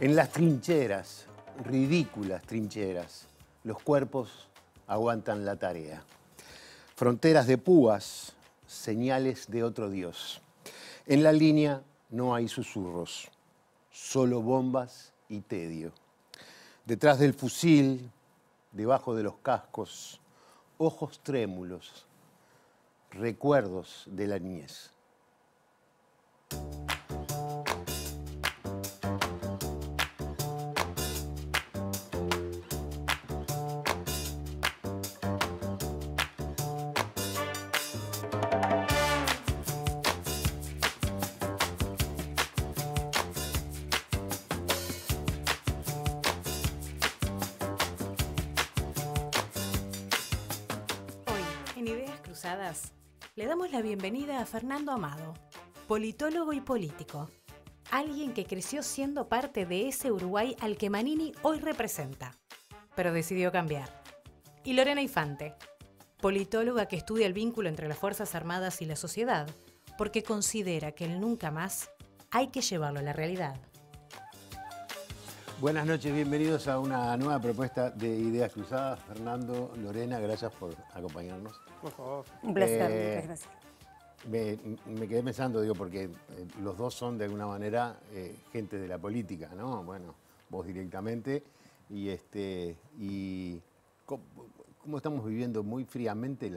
En las trincheras, ridículas trincheras, los cuerpos aguantan la tarea. Fronteras de púas, señales de otro Dios. En la línea no hay susurros, solo bombas y tedio. Detrás del fusil, debajo de los cascos, ojos trémulos, recuerdos de la niñez. bienvenida a Fernando Amado, politólogo y político, alguien que creció siendo parte de ese Uruguay al que Manini hoy representa, pero decidió cambiar. Y Lorena Infante, politóloga que estudia el vínculo entre las Fuerzas Armadas y la sociedad, porque considera que el nunca más hay que llevarlo a la realidad. Buenas noches, bienvenidos a una nueva propuesta de Ideas Cruzadas. Fernando, Lorena, gracias por acompañarnos. Un placer, eh, muchas gracias me, quedé pensando, digo, porque eh, los dos son de alguna manera eh, gente de la política, ¿no? Bueno, vos directamente. Y, este, y ¿cómo, estamos viviendo muy fríamente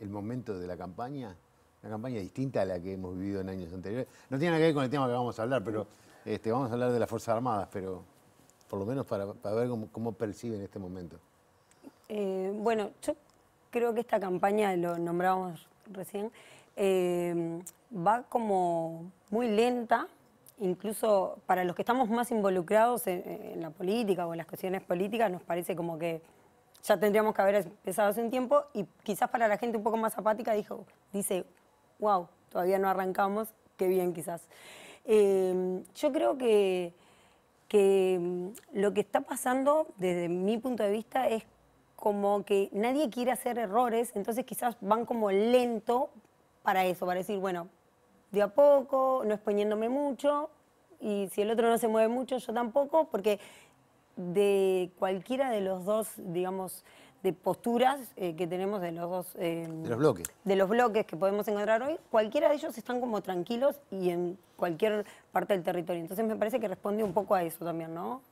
el momento de la campaña? Una campaña distinta a la que hemos vivido en años anteriores. No tiene nada que ver con el tema que vamos a hablar, pero este, vamos a hablar de las Fuerzas Armadas, pero por lo menos para, ver cómo, perciben este momento. Eh, bueno, yo creo que esta campaña, lo nombrábamos recién, eh, va como muy lenta, incluso para los que estamos más involucrados en, la política o en las cuestiones políticas, nos parece como que ya tendríamos que haber empezado hace un tiempo y quizás para la gente un poco más apática dijo, dice, wow, todavía no arrancamos, qué bien quizás. Eh, yo creo que, que mm, lo que está pasando desde mi punto de vista es como que nadie quiere hacer errores, entonces quizás van como lento para eso, para decir, bueno, de a poco, no exponiéndome mucho, y si el otro no se mueve mucho, yo tampoco, porque de cualquiera de los dos, digamos, de posturas eh, que tenemos de los dos... Eh, de los bloques. De los bloques que podemos encontrar hoy, cualquiera de ellos están como tranquilos y en cualquier parte del territorio. Entonces me parece que responde un poco a eso también, ¿no?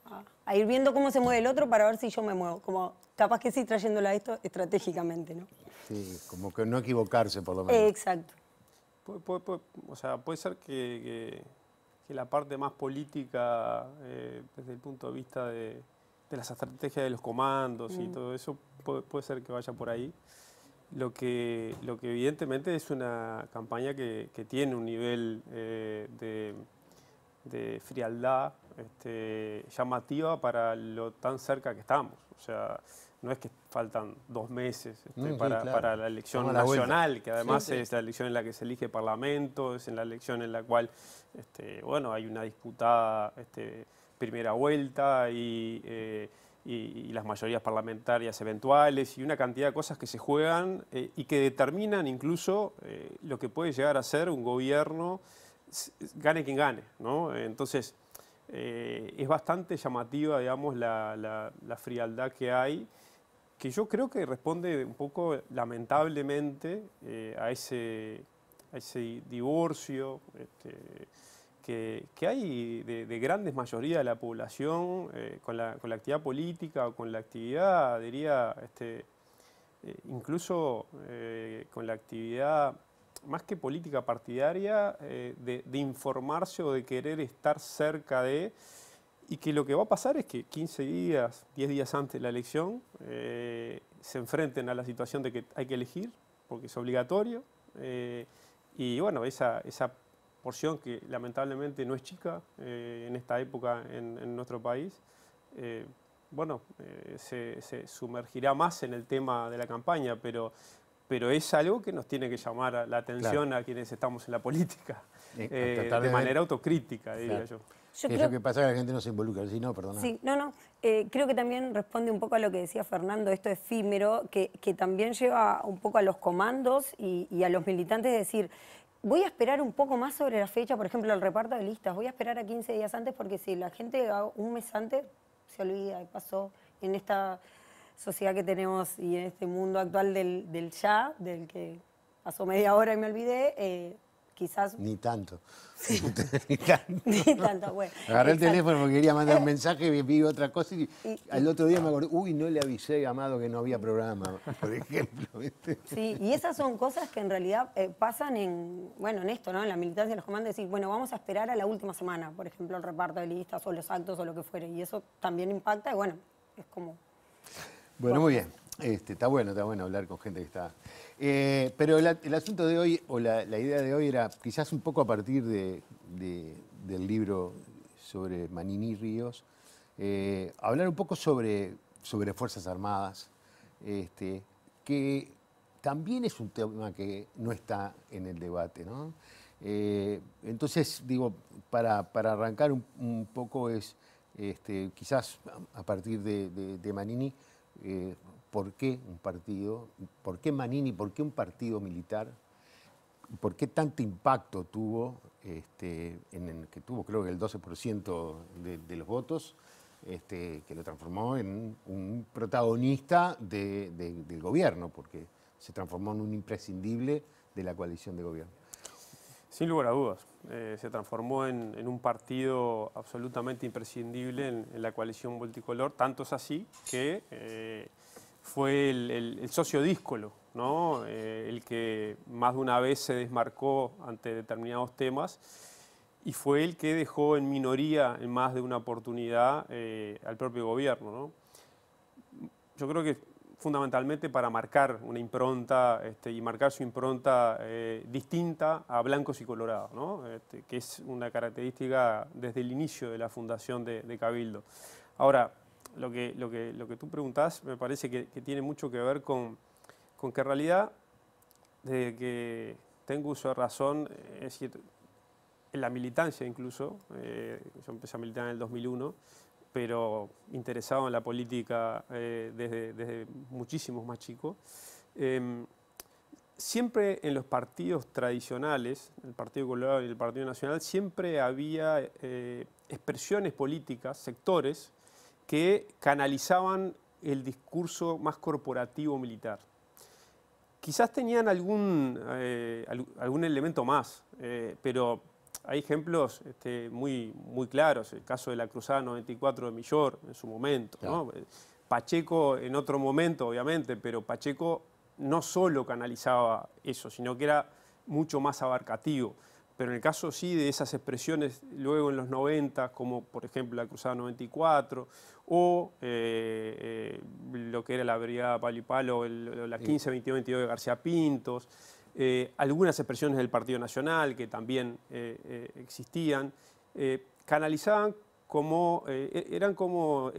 A, ir viendo cómo se mueve el otro para ver si yo me muevo. Como capaz que sí trayéndola a esto estratégicamente, ¿no? Sí, como que no equivocarse por lo menos. Exacto. o sea, puede ser que, la parte más política, eh, desde el punto de vista de, las estrategias de los comandos y todo eso, puede, ser que vaya por ahí. Lo que, lo que evidentemente es una campaña que, tiene un nivel eh, de, frialdad este, llamativa para lo tan cerca que estamos. O sea, no es que faltan dos meses este, para, la elección nacional, que además es la elección en la que se elige Parlamento, es en la elección en la cual este, bueno, hay una disputada este, primera vuelta eh, y, las mayorías parlamentarias eventuales y una cantidad de cosas que se juegan eh, y que determinan incluso eh, lo que puede llegar a ser un gobierno, gane quien gane. Entonces, es bastante llamativa digamos, la frialdad que hay que yo creo que responde un poco lamentablemente eh, a, ese, a, ese, divorcio este, que, hay de, grandes mayoría de la población eh, con, la, actividad política o con la actividad, diría, este, eh, incluso con la actividad más que política partidaria, de informarse o de querer estar cerca de y que lo que va a pasar es que 15 días, 10 días antes de la elección, eh, se enfrenten a la situación de que hay que elegir, porque es obligatorio, eh, y bueno, esa, porción que lamentablemente no es chica eh, en esta época en, nuestro país, bueno, se, sumergirá más en el tema de la campaña, pero, pero es algo que nos tiene que llamar la atención a quienes estamos en la política, de manera autocrítica, diría yo es lo que pasa que la gente no se involucra, si no, perdona Sí, no, no. Eh, creo que también responde un poco a lo que decía Fernando, esto efímero, que, también lleva un poco a los comandos y, a los militantes de decir, voy a esperar un poco más sobre la fecha, por ejemplo, el reparto de listas, voy a esperar a 15 días antes porque si la gente un mes antes se olvida y pasó en esta sociedad que tenemos y en este mundo actual del, ya, del que pasó media hora y me olvidé, eh, quizás... Ni tanto. Ni tanto. Agarré el teléfono porque quería mandar un eh. mensaje, y pidió otra cosa y, al otro día me acordé, uy, no le avisé, amado, que no había programa, por ejemplo. Sí, y esas son cosas que en realidad eh, pasan en, bueno, en esto, ¿no? En la militancia de los comandos, decir, bueno, vamos a esperar a la última semana, por ejemplo, el reparto de listas o los actos o lo que fuere. Y eso también impacta y bueno, es como... Bueno, muy bien. Este, está bueno, está bueno hablar con gente que está. Eh, pero el, asunto de hoy, o la, idea de hoy era quizás un poco a partir del libro sobre Manini Ríos, eh, hablar un poco sobre, sobre Fuerzas Armadas, este, que también es un tema que no está en el debate. Eh, entonces, digo, para, arrancar un, poco es, este, quizás a partir de, Manini, por qué un partido, por qué Manini, por qué un partido militar, por qué tanto impacto tuvo, este, en el que tuvo creo que el 12% de, los votos, este, que lo transformó en un protagonista del gobierno, porque se transformó en un imprescindible de la coalición de gobierno. Sin lugar a dudas, eh, se transformó en, un partido absolutamente imprescindible en, la coalición multicolor, tanto es así que eh, fue el, socio díscolo, ¿no? Eh, el que más de una vez se desmarcó ante determinados temas y fue el que dejó en minoría en más de una oportunidad eh, al propio gobierno. Yo creo que fundamentalmente para marcar una impronta este, y marcar su impronta eh, distinta a blancos y colorados, este, que es una característica desde el inicio de la fundación de, de Cabildo. Ahora, lo que, lo que, tú preguntás me parece que, tiene mucho que ver con, con, que en realidad, desde que tengo uso de razón, eh, es en la militancia incluso, eh, yo empecé a militar en el 2001, pero interesado en la política eh, desde, muchísimos más chicos. Em, siempre en los partidos tradicionales, el Partido Colorado y el Partido Nacional, siempre había expresiones políticas, sectores que canalizaban el discurso más corporativo militar. Quizás tenían algún, eh, algún elemento más, eh, pero hay ejemplos este, muy, muy claros, el caso de la Cruzada 94 de Millor en su momento, Pacheco en otro momento, obviamente, pero Pacheco no solo canalizaba eso, sino que era mucho más abarcativo. Pero en el caso sí de esas expresiones luego en los 90, como por ejemplo la Cruzada 94, o eh, eh, lo que era la Brigada y Palo, la 15-22-22 de García Pintos, eh, algunas expresiones del Partido Nacional que también existían, canalizaban como, e, eran como,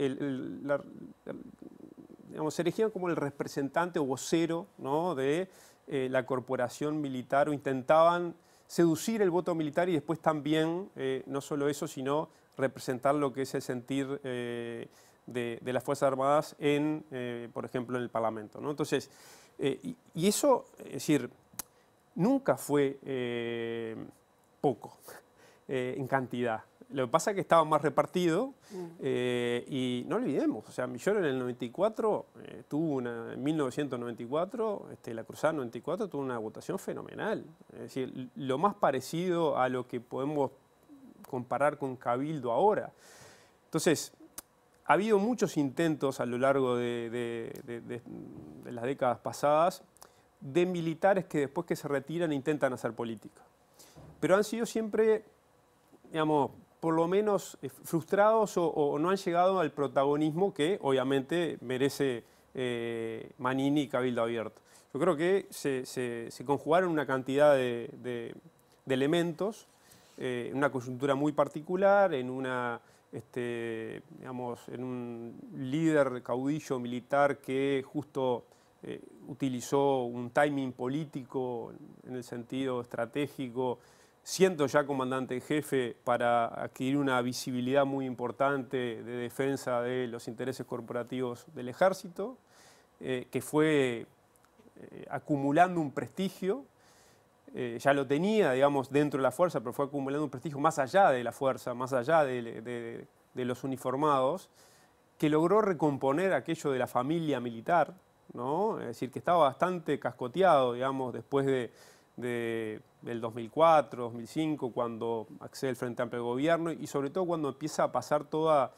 digamos, se elegían como el representante o vocero ¿no? de la corporación militar o intentaban seducir el voto militar y después también, eh, no solo eso, sino representar lo que es el sentir eh, de, las Fuerzas Armadas en, eh, por ejemplo, en el Parlamento. Entonces, y, eso, es decir, nunca fue poco en cantidad. Lo que pasa es que estaba más repartido mm. eh, y no olvidemos, o sea, Millón en el 94 eh, tuvo una, en 1994, este, la Cruzada 94 tuvo una votación fenomenal. Es decir, lo más parecido a lo que podemos comparar con Cabildo ahora. Entonces, ha habido muchos intentos a lo largo de las décadas pasadas de militares que después que se retiran intentan hacer política. Pero han sido siempre digamos, por lo menos eh, frustrados o, no han llegado al protagonismo que obviamente merece eh, Manini y Cabildo Abierto. Yo creo que se, conjugaron una cantidad de, elementos, en eh, una coyuntura muy particular, en una este, digamos, en un líder caudillo militar que justo utilizó un timing político en el sentido estratégico siento ya comandante en jefe para adquirir una visibilidad muy importante de defensa de los intereses corporativos del ejército, eh, que fue eh, acumulando un prestigio, eh, ya lo tenía, digamos, dentro de la fuerza, pero fue acumulando un prestigio más allá de la fuerza, más allá de, los uniformados, que logró recomponer aquello de la familia militar, ¿no? Es decir, que estaba bastante cascoteado, digamos, después de del 2004, 2005, cuando accede el Frente Amplio Gobierno y sobre todo cuando empieza a pasar toda,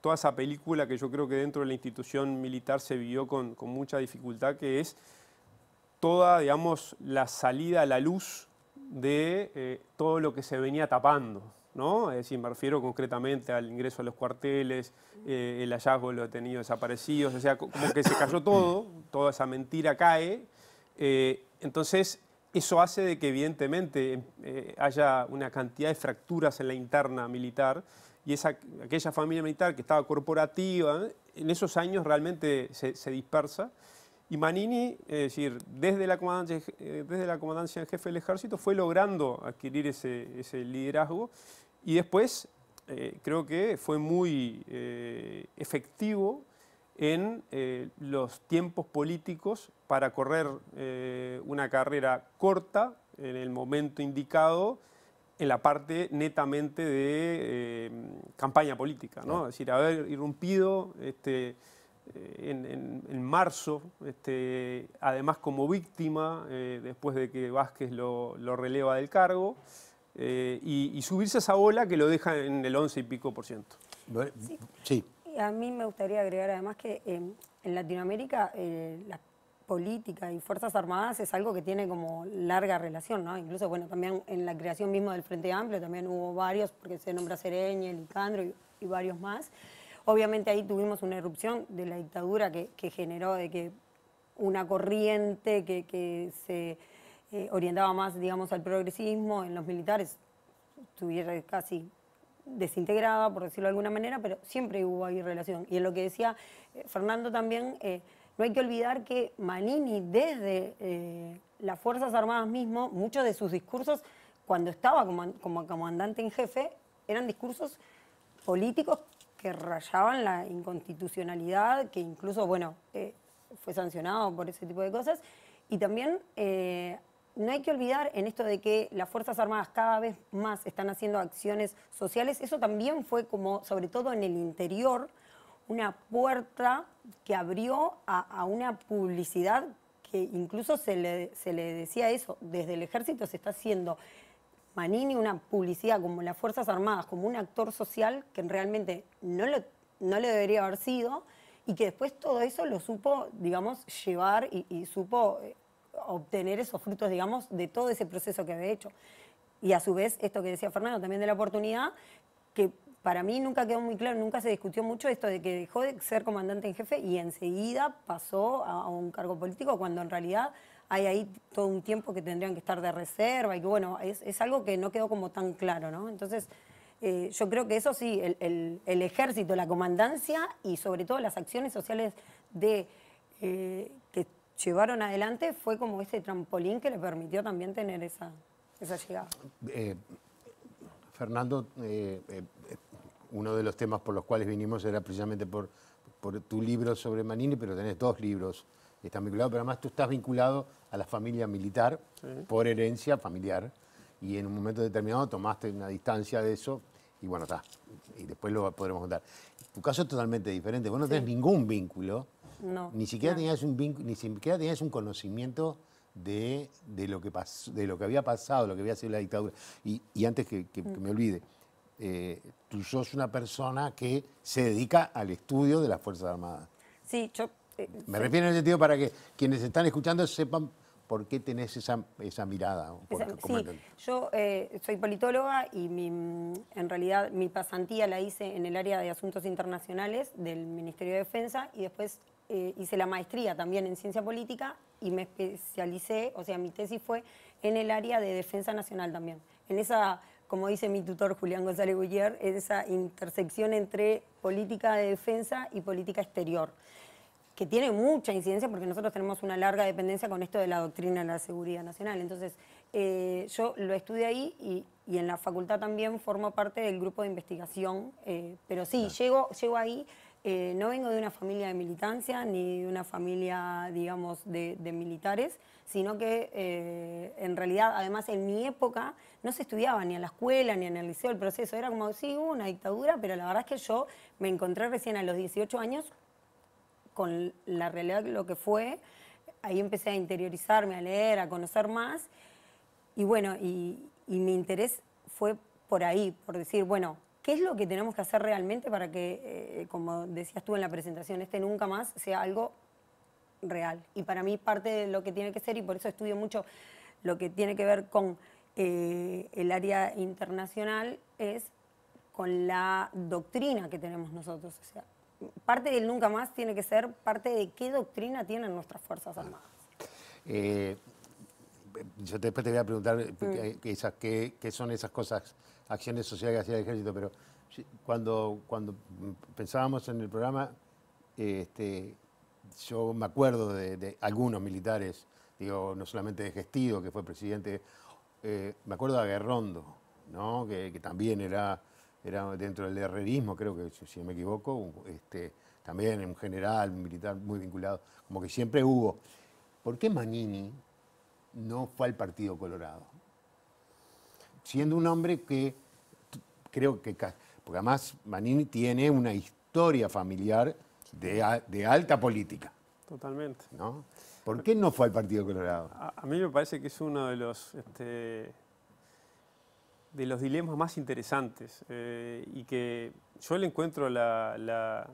toda esa película que yo creo que dentro de la institución militar se vivió con, con mucha dificultad, que es toda, digamos, la salida a la luz de eh, todo lo que se venía tapando. ¿no? Es decir, me refiero concretamente al ingreso a los cuarteles, eh, el hallazgo de los detenidos desaparecidos, o sea, como que se cayó todo, toda esa mentira cae. Eh, entonces, eso hace de que evidentemente em, eh, haya una cantidad de fracturas en la interna militar y esa, aquella familia militar que estaba corporativa, en esos años realmente se, dispersa. Y Manini, es decir, desde la, comandancia, eh, desde la comandancia en jefe del ejército, fue logrando adquirir ese, liderazgo y después eh, creo que fue muy efectivo en eh, los tiempos políticos para correr eh, una carrera corta en el momento indicado en la parte netamente de eh, campaña política. Es decir, haber irrumpido este, en, marzo, este, además como víctima, después de que Vázquez lo, releva del cargo, y, subirse a esa ola que lo deja en el 11 y pico por ciento. sí a mí me gustaría agregar además que eh, en Latinoamérica eh, la política y Fuerzas Armadas es algo que tiene como larga relación, ¿no? Incluso, bueno, también en la creación mismo del Frente Amplio también hubo varios, porque se nombra Sereñe, Licandro y, varios más. Obviamente ahí tuvimos una erupción de la dictadura que, generó de que una corriente que, se eh, orientaba más, digamos, al progresismo en los militares tuviera casi desintegrada, por decirlo de alguna manera, pero siempre hubo ahí relación. Y en lo que decía eh, Fernando también, eh, no hay que olvidar que Manini, desde eh, las Fuerzas Armadas mismo, muchos de sus discursos, cuando estaba como, comandante en jefe, eran discursos políticos que rayaban la inconstitucionalidad, que incluso, bueno, fue sancionado por ese tipo de cosas, y también no hay que olvidar en esto de que las Fuerzas Armadas cada vez más están haciendo acciones sociales. Eso también fue como, sobre todo en el interior, una puerta que abrió a, una publicidad que incluso se le, decía eso, desde el ejército se está haciendo Manini una publicidad como las Fuerzas Armadas, como un actor social que realmente no, lo, no le debería haber sido y que después todo eso lo supo, digamos, llevar y supo eh, obtener esos frutos, digamos, de todo ese proceso que había hecho. Y a su vez, esto que decía Fernando, también de la oportunidad, que para mí nunca quedó muy claro, nunca se discutió mucho esto de que dejó de ser comandante en jefe y enseguida pasó a, un cargo político, cuando en realidad hay ahí todo un tiempo que tendrían que estar de reserva y que, bueno, es, algo que no quedó como tan claro, ¿no? Entonces, eh, yo creo que eso sí, el, ejército, la comandancia y sobre todo las acciones sociales de, eh, llevaron adelante fue como ese trampolín que le permitió también tener esa, esa llegada. Eh, Fernando, eh, eh, uno de los temas por los cuales vinimos era precisamente por, por tu libro sobre Manini, pero tenés dos libros que están vinculados, pero además tú estás vinculado a la familia militar por herencia familiar y en un momento determinado tomaste una distancia de eso y bueno, está, y después lo podremos contar. Tu caso es totalmente diferente, vos no tenés ningún vínculo ni siquiera tenías un ni siquiera un conocimiento de, lo que de lo que había pasado, lo que había sido la dictadura. Y, antes que, me olvide, eh, tú sos una persona que se dedica al estudio de las Fuerzas Armadas. Sí, yo... Eh, me refiero en el sentido para que quienes están escuchando sepan por qué tenés esa, mirada. sí, yo eh, soy politóloga y en realidad mi pasantía la hice en el área de asuntos internacionales del Ministerio de Defensa y después eh, hice la maestría también en ciencia política y me especialicé, o sea, mi tesis fue en el área de defensa nacional también. En esa, como dice mi tutor Julián González Gullier, en esa intersección entre política de defensa y política exterior, que tiene mucha incidencia porque nosotros tenemos una larga dependencia con esto de la doctrina de la seguridad nacional. Entonces, eh, yo lo estudié ahí y, en la facultad también formo parte del grupo de investigación, eh, pero sí, llego, llego ahí eh, no vengo de una familia de militancia ni de una familia, digamos, de, militares, sino que eh, en realidad, además en mi época, no se estudiaba ni en la escuela ni en el liceo el proceso. Era como, sí, hubo una dictadura, pero la verdad es que yo me encontré recién a los 18 años con la realidad de lo que fue. Ahí empecé a interiorizarme, a leer, a conocer más. Y bueno, y mi interés fue por ahí, por decir, bueno, ¿Qué es lo que tenemos que hacer realmente para que, eh, como decías tú en la presentación, este nunca más sea algo real? Y para mí parte de lo que tiene que ser, y por eso estudio mucho lo que tiene que ver con eh, el área internacional, es con la doctrina que tenemos nosotros. O sea, parte del nunca más tiene que ser parte de qué doctrina tienen nuestras Fuerzas Armadas. Eh, yo después te voy a preguntar mm. qué son esas cosas acciones sociales que hacía el ejército, pero cuando, cuando pensábamos en el programa, este, yo me acuerdo de, algunos militares, digo, no solamente de Gestido, que fue presidente, eh, me acuerdo de Aguerrondo, que, también era, era, dentro del herrerismo, creo que si me equivoco, este, también un general, un militar muy vinculado, como que siempre hubo. ¿Por qué Manini no fue al Partido Colorado? siendo un hombre que creo que, porque además Manini tiene una historia familiar de, alta política. Totalmente. ¿no? ¿Por qué no fue al Partido Colorado? A, mí me parece que es uno de los, este, de los dilemas más interesantes eh, y que yo le encuentro la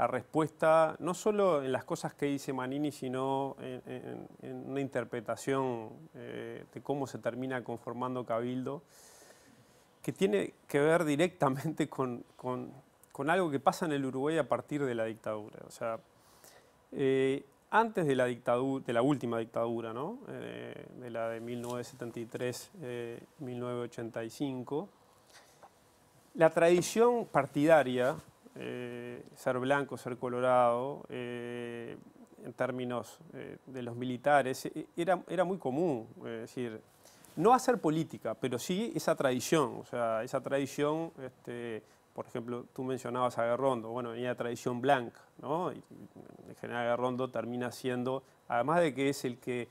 la respuesta, no solo en las cosas que dice Manini, sino en, una interpretación eh, de cómo se termina conformando Cabildo, que tiene que ver directamente con, con, algo que pasa en el Uruguay a partir de la dictadura. O sea, eh, antes de la, dictadura, de la última dictadura, ¿no? Eh, de la de 1973-1985, la tradición partidaria eh, ser blanco, ser colorado, eh, en términos eh, de los militares, e, e, era, era muy común, es decir, no hacer política, pero sí esa tradición, o sea, esa tradición, este, por ejemplo, tú mencionabas a Garrondo, bueno, venía tradición blanca, ¿no? el general Garrondo termina siendo, además de que es el que...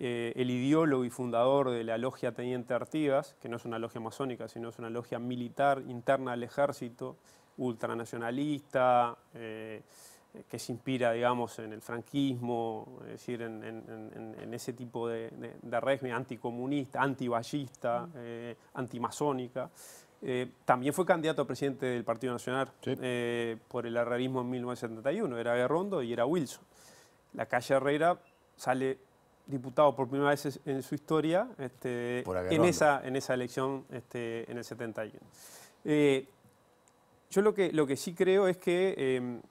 el ideólogo y fundador de la logia Teniente Artigas, que no es una logia masónica, sino es una logia militar interna al ejército, ultranacionalista, eh, que se inspira, digamos, en el franquismo, es decir, en, ese tipo de, régimen anticomunista, antiballista, eh, eh, también fue candidato a presidente del Partido Nacional por el herrerismo en 1971, era Guerrondo y era Wilson. La calle Herrera sale diputado por primera vez en su historia este, en, esa, en esa elección este, en el 71. Yo lo que, sí creo es que em,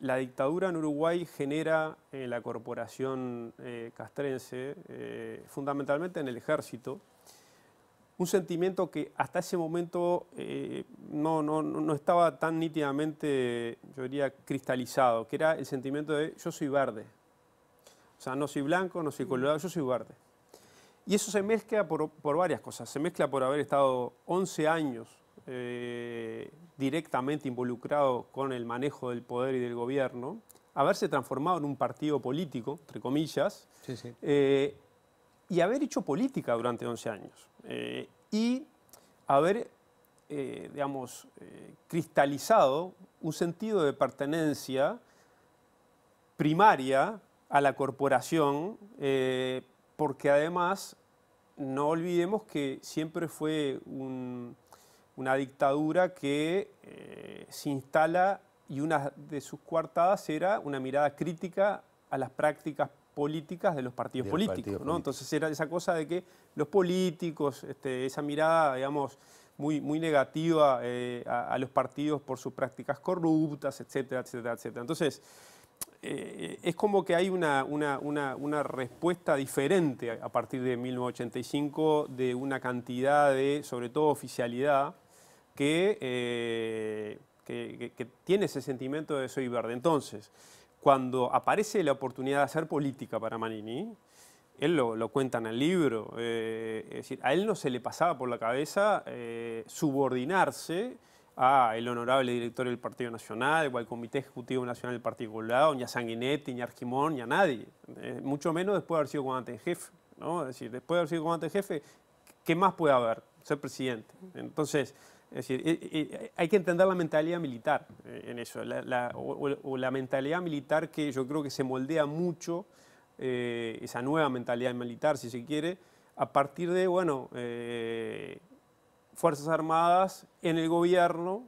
la dictadura en Uruguay genera en eh, la corporación eh, castrense, eh, fundamentalmente en el ejército, un sentimiento que hasta ese momento no, estaba tan nítidamente, yo diría, cristalizado, que era el sentimiento de yo soy verde. O sea, no soy blanco, no soy colorado, yo soy verde. Y eso se mezcla por, por varias cosas. Se mezcla por haber estado 11 años eh, directamente involucrado con el manejo del poder y del gobierno, haberse transformado en un partido político, entre comillas, eh, y haber hecho política durante 11 años. Eh, y haber, digamos, cristalizado un sentido de pertenencia primaria a la corporación, porque además no olvidemos que siempre fue un una dictadura que eh, se instala y una de sus coartadas era una mirada crítica a las prácticas políticas de los partidos políticos. Entonces era esa cosa de que los políticos, este, esa mirada, digamos, muy, muy negativa eh, a, los partidos por sus prácticas corruptas, etcétera, etcétera, etcétera. Entonces, eh, es como que hay una, una, respuesta diferente a partir de 1985 de una cantidad de, sobre todo, oficialidad eh, que, que, tiene ese sentimiento de soy verde. Entonces, cuando aparece la oportunidad de hacer política para Manini, él lo, cuenta en el libro, eh, es decir, a él no se le pasaba por la cabeza eh, subordinarse a el honorable director del Partido Nacional o al Comité Ejecutivo Nacional del Partido Colorado, ni a Sanguinetti, ni a Arquimón, ni a nadie, mucho menos después de haber sido comandante en jefe, ¿no? es decir, después de haber sido comandante en jefe, ¿qué más puede haber? Ser presidente. Entonces, es decir, hay que entender la mentalidad militar eh, en eso, o, la mentalidad militar que yo creo que se moldea mucho, eh, esa nueva mentalidad militar, si se quiere, a partir de, bueno, eh, Fuerzas Armadas en el gobierno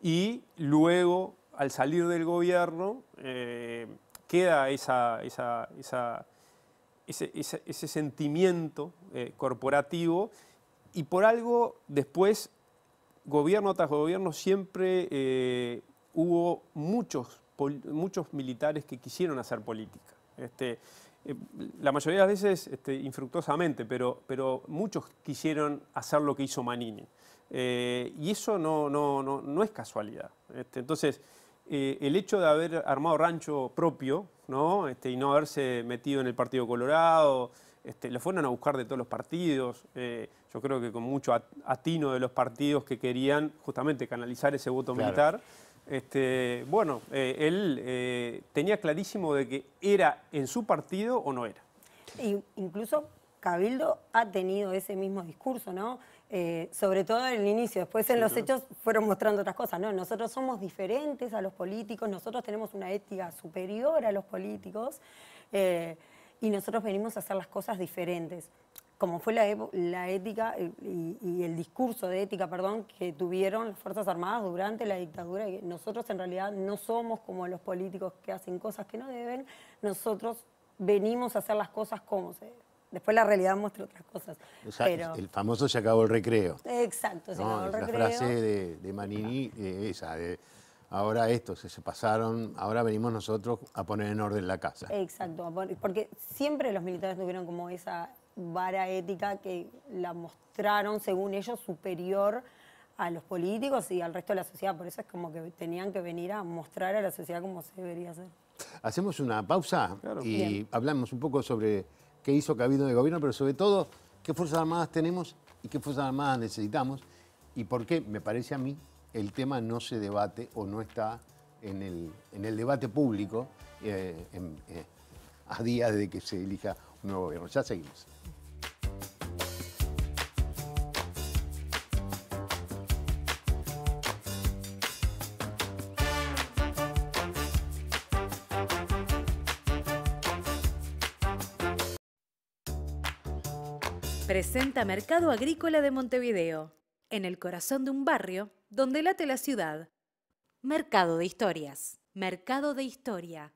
y luego, al salir del gobierno, queda ese, sentimiento corporativo y por algo después gobierno tras gobierno siempre eh, hubo muchos, muchos militares que quisieron hacer política. Este, eh, la mayoría de las veces este, infructuosamente, pero, pero muchos quisieron hacer lo que hizo Manini. Eh, y eso no, no, no, es casualidad. Este, entonces, el hecho de haber armado rancho propio ¿no? y no haberse metido en el Partido Colorado, este, lo fueron a buscar de todos los partidos yo creo que con mucho atino de los partidos que querían justamente canalizar ese voto militar. Este, bueno, eh, él eh, tenía clarísimo de que era en su partido o no era. Incluso Cabildo ha tenido ese mismo discurso, ¿no? Eh, sobre todo en el inicio, después en los hechos fueron mostrando otras cosas, ¿no? Nosotros somos diferentes a los políticos, nosotros tenemos una ética superior a los políticos y nosotros venimos a hacer las cosas diferentes como fue la, la ética eh, y, el discurso de ética, perdón, que tuvieron las Fuerzas Armadas durante la dictadura, y nosotros en realidad no somos como los políticos que hacen cosas que no deben, nosotros venimos a hacer las cosas como se Después la realidad muestra otras cosas. O sea, el famoso se acabó el recreo. Exacto, se acabó el recreo. La frase de, Manini, esa, de ahora esto, se pasaron, ahora venimos nosotros a poner en orden la casa. Exacto, porque siempre los militares tuvieron como esa vara ética que la mostraron, según ellos, superior a los políticos y al resto de la sociedad. Por eso es como que tenían que venir a mostrar a la sociedad cómo se debería hacer. Hacemos una pausa y hablamos un poco sobre qué hizo Cabildo de Gobierno, pero sobre todo qué Fuerzas Armadas tenemos y qué Fuerzas Armadas necesitamos y por qué, me parece a mí, el tema no se debate o no está en el, en el debate público eh, eh, a día de que se elija un nuevo gobierno. Ya seguimos. Presenta Mercado Agrícola de Montevideo, en el corazón de un barrio donde late la ciudad. Mercado de historias. Mercado de historia.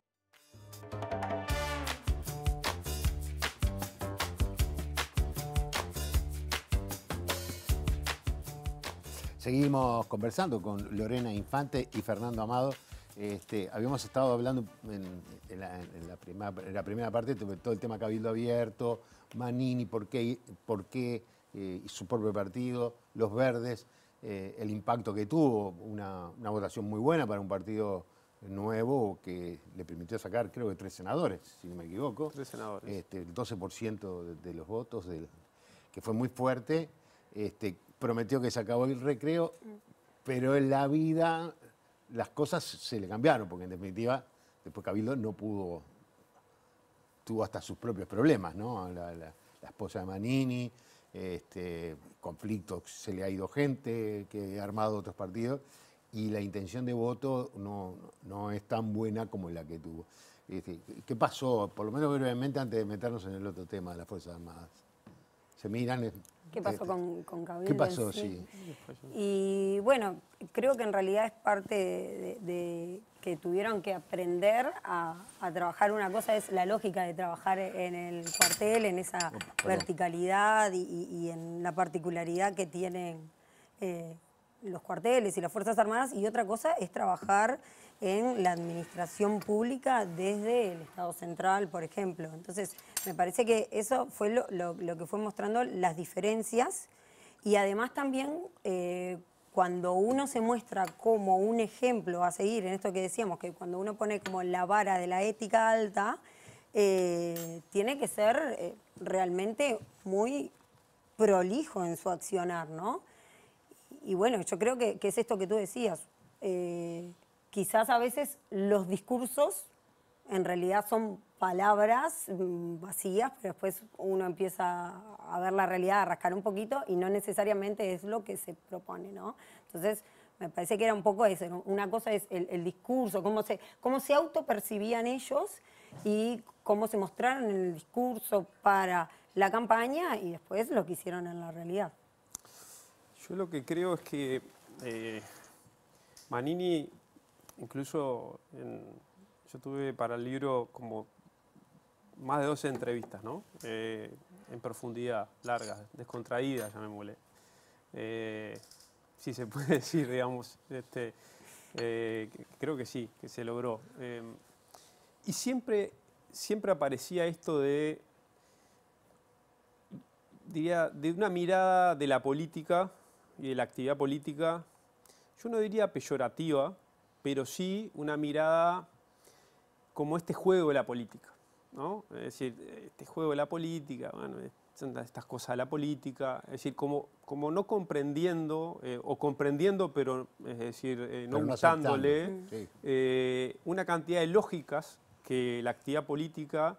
Seguimos conversando con Lorena Infante y Fernando Amado. Este, habíamos estado hablando en, la, primera parte sobre todo el tema Cabildo Abierto, Manini, por qué, eh, y su propio partido, los verdes, eh, el impacto que tuvo, una, votación muy buena para un partido nuevo que le permitió sacar creo que tres senadores, si no me equivoco. Tres senadores. Este, el 12% de, los votos, que fue muy fuerte. Este, prometió que se acabó el recreo, pero en la vida las cosas se le cambiaron, porque en definitiva después Cabildo no pudo tuvo hasta sus propios problemas, ¿no? La, esposa de Manini, este, conflictos, se le ha ido gente que ha armado otros partidos y la intención de voto no, no es tan buena como la que tuvo. Este, ¿Qué pasó? Por lo menos brevemente antes de meternos en el otro tema de las Fuerzas Armadas. ¿Se miran? ¿Qué pasó este, con, con ¿Qué pasó, sí? Y bueno, creo que en realidad es parte de, que tuvieron que aprender a, trabajar. Una cosa es la lógica de trabajar en el cuartel, en esa verticalidad y, en la particularidad que tienen eh, los cuarteles y las Fuerzas Armadas. Y otra cosa es trabajar en la administración pública desde el Estado central, por ejemplo. Entonces, me parece que eso fue lo, que fue mostrando las diferencias y además también eh, cuando uno se muestra como un ejemplo a seguir, en esto que decíamos, que cuando uno pone como la vara de la ética alta, eh, tiene que ser eh, realmente muy prolijo en su accionar, ¿no? Y bueno, yo creo que, es esto que tú decías. Eh, quizás a veces los discursos en realidad son palabras mm, vacías, pero después uno empieza a ver la realidad, a rascar un poquito y no necesariamente es lo que se propone, ¿no? Entonces, me parece que era un poco eso, una cosa es el, discurso, cómo se, cómo se autopercibían ellos y cómo se mostraron en el discurso para la campaña y después lo que hicieron en la realidad. Yo lo que creo es que eh, Manini incluso yo tuve para el libro como más de 12 entrevistas, ¿no? Eh, en profundidad, largas, descontraídas, ya Eh, si sí se puede decir, digamos, este, eh, creo que sí, que se logró. Eh, y siempre, siempre aparecía esto de, diría, de una mirada de la política y de la actividad política, yo no diría peyorativa, pero sí una mirada como este juego de la política. Es decir, este juego de la política, estas cosas de la política, es decir, como, como no comprendiendo eh, o comprendiendo, pero es decir, eh, no, usándole eh, una cantidad de lógicas que la actividad política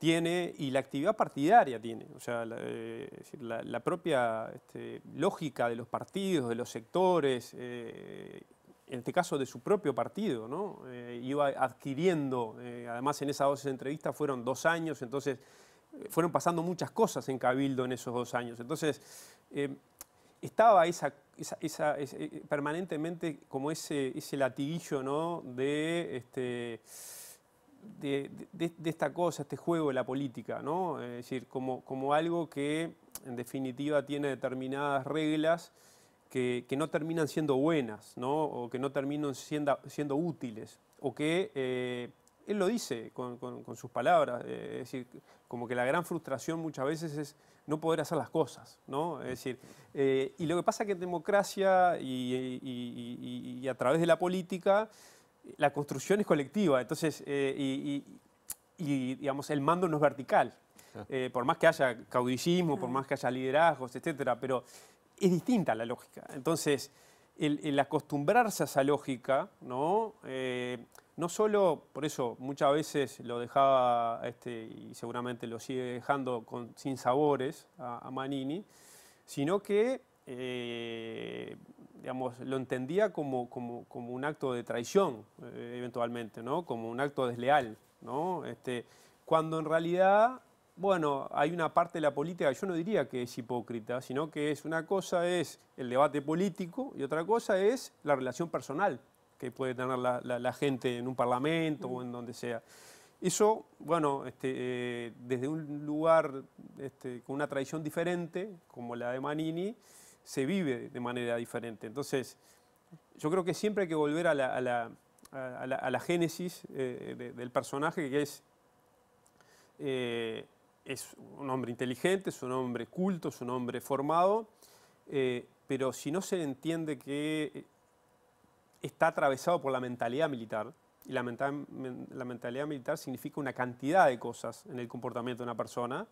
tiene y la actividad partidaria tiene, o sea, la, propia este, lógica de los partidos, de los sectores en este caso de su propio partido, ¿no? Eh, iba adquiriendo, eh, además en esas dos entrevistas fueron dos años, entonces eh, fueron pasando muchas cosas en Cabildo en esos dos años. Entonces, estaba esa, esa, permanentemente como ese, latiguillo este, de, esta cosa, este juego de la política, ¿no? es decir, como algo que en definitiva tiene determinadas reglas que, no terminan siendo buenas, ¿no? o que no terminan siendo, siendo útiles, o que eh, él lo dice con, sus palabras, eh, es decir, como que la gran frustración muchas veces es no poder hacer las cosas, ¿no? Es decir, eh, y lo que pasa es que en democracia y, y, a través de la política, la construcción es colectiva, entonces, y, digamos, el mando no es vertical, ah. por más que haya caudillismo, por más que haya liderazgos, etcétera, pero es distinta la lógica. Entonces, el, acostumbrarse a esa lógica, ¿no? Eh, no solo, por eso muchas veces lo dejaba, este, y seguramente lo sigue dejando con, sin sabores a, Manini, sino que eh, digamos, lo entendía como, como, un acto de traición, eh, eventualmente, ¿no? como un acto desleal. ¿no? Este, cuando en realidad bueno, hay una parte de la política, yo no diría que es hipócrita, sino que es una cosa es el debate político y otra cosa es la relación personal que puede tener la, gente en un parlamento o en mm. donde sea. Eso, bueno, este, eh, desde un lugar este, con una tradición diferente, como la de Manini, se vive de manera diferente. Entonces, yo creo que siempre hay que volver a la, génesis eh, del personaje, que es... Eh, es un hombre inteligente, es un hombre culto, es un hombre formado, eh, pero si no se entiende que eh, está atravesado por la mentalidad militar, y la, mentalidad militar significa una cantidad de cosas en el comportamiento de una persona,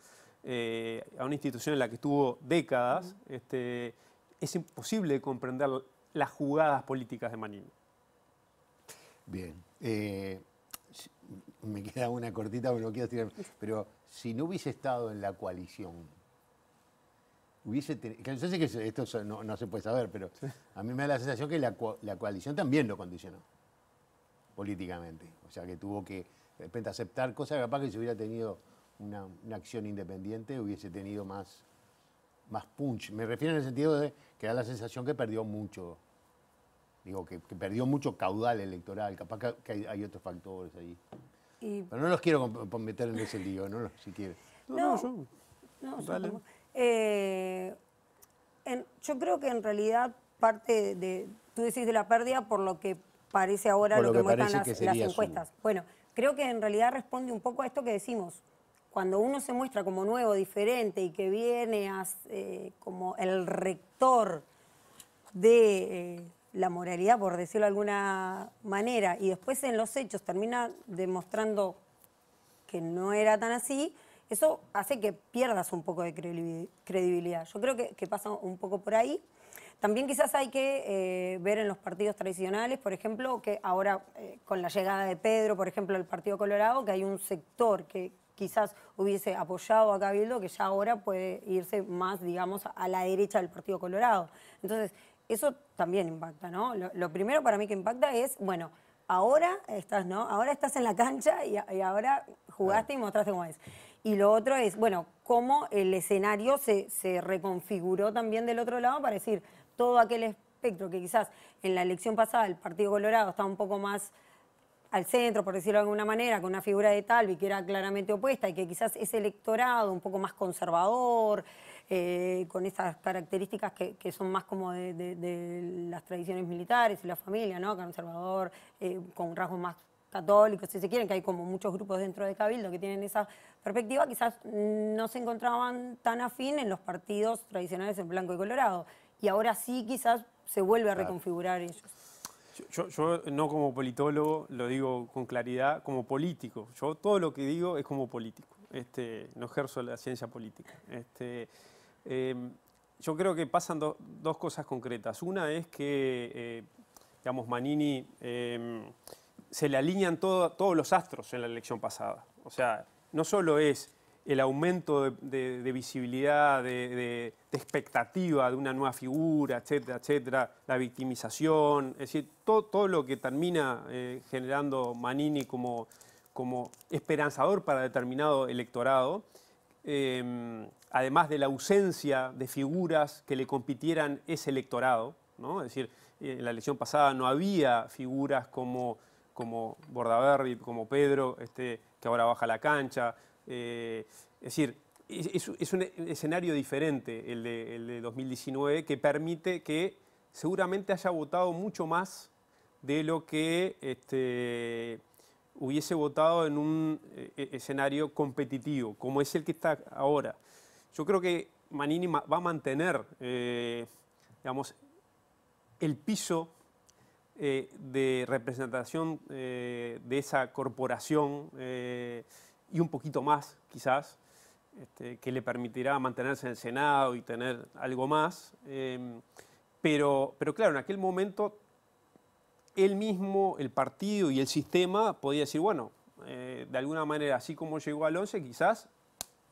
eh, a una institución en la que estuvo décadas, este, es imposible comprender las jugadas políticas de Manini. Bien. me queda una cortita, pero quiero tirar. Pero si no hubiese estado en la coalición, hubiese tenido, yo sé que esto no, se puede saber, pero a mí me da la sensación que la, coalición también lo condicionó políticamente. O sea, que tuvo que aceptar cosas, que capaz que si hubiera tenido una, acción independiente hubiese tenido más, más punch. Me refiero en el sentido de que da la sensación que perdió mucho, digo, que, perdió mucho caudal electoral, capaz que, hay otros factores ahí. Pero no los quiero meter en ese lío, si quieres. No, eh, yo, creo que en realidad parte de, tú decís de la pérdida por lo que parece ahora lo, que, muestran las, encuestas. Bueno, creo que en realidad responde un poco a esto que decimos. Cuando uno se muestra como nuevo, diferente y que viene eh, como el rector de... Eh, la moralidad, por decirlo de alguna manera, y después en los hechos termina demostrando que no era tan así, eso hace que pierdas un poco de credibilidad. Yo creo que, pasa un poco por ahí. También quizás hay que eh, ver en los partidos tradicionales, por ejemplo, que ahora eh, con la llegada de Pedro, por ejemplo, al Partido Colorado, que hay un sector que quizás hubiese apoyado a Cabildo, que ya ahora puede irse más, digamos, a la derecha del Partido Colorado. Entonces, eso también impacta, ¿no? Lo, primero para mí que impacta es, bueno, ahora estás, ¿no? Ahora estás en la cancha y, ahora jugaste y mostraste cómo es. Y lo otro es, bueno, cómo el escenario se, se reconfiguró también del otro lado para decir, todo aquel espectro que quizás en la elección pasada el Partido Colorado estaba un poco más al centro, por decirlo de alguna manera, con una figura de Talvi que era claramente opuesta y que quizás ese electorado un poco más conservador, eh, con esas características que, son más como de, las tradiciones militares y la familia, ¿no? Conservador, eh, con rasgos más católicos, si se quieren, que hay como muchos grupos dentro de Cabildo que tienen esa perspectiva, quizás no se encontraban tan afín en los partidos tradicionales en blanco y colorado. Y ahora sí quizás se vuelve a reconfigurar ellos. Yo, no como politólogo lo digo con claridad, como político. Yo todo lo que digo es como político. Este, no ejerzo la ciencia política. Este, Em, yo creo que pasan dos cosas concretas. Una es que, eh, digamos, Manini em, se le alinean todos los astros en la elección pasada. O sea, no solo es el aumento de, visibilidad, de, expectativa de una nueva figura, etcétera, etcétera, la victimización, es decir, todo, todo lo que termina eh, generando Manini como, como esperanzador para determinado electorado, em, además de la ausencia de figuras que le compitieran ese electorado, es decir, en la elección pasada no había figuras como, como Bordaberry, como Pedro, este, que ahora baja la cancha, eh, es decir, es, un escenario diferente el de, 2019 que permite que seguramente haya votado mucho más de lo que este, hubiese votado en un eh, escenario competitivo, como es el que está ahora. Yo creo que Manini va a mantener, eh, digamos, el piso eh, de representación eh, de esa corporación y un poquito más, quizás, este, que le permitirá mantenerse en el Senado y tener algo más. Em, pero, pero claro, en aquel momento él mismo, el partido y el sistema podía decir, bueno, de alguna manera, así como llegó al 11, quizás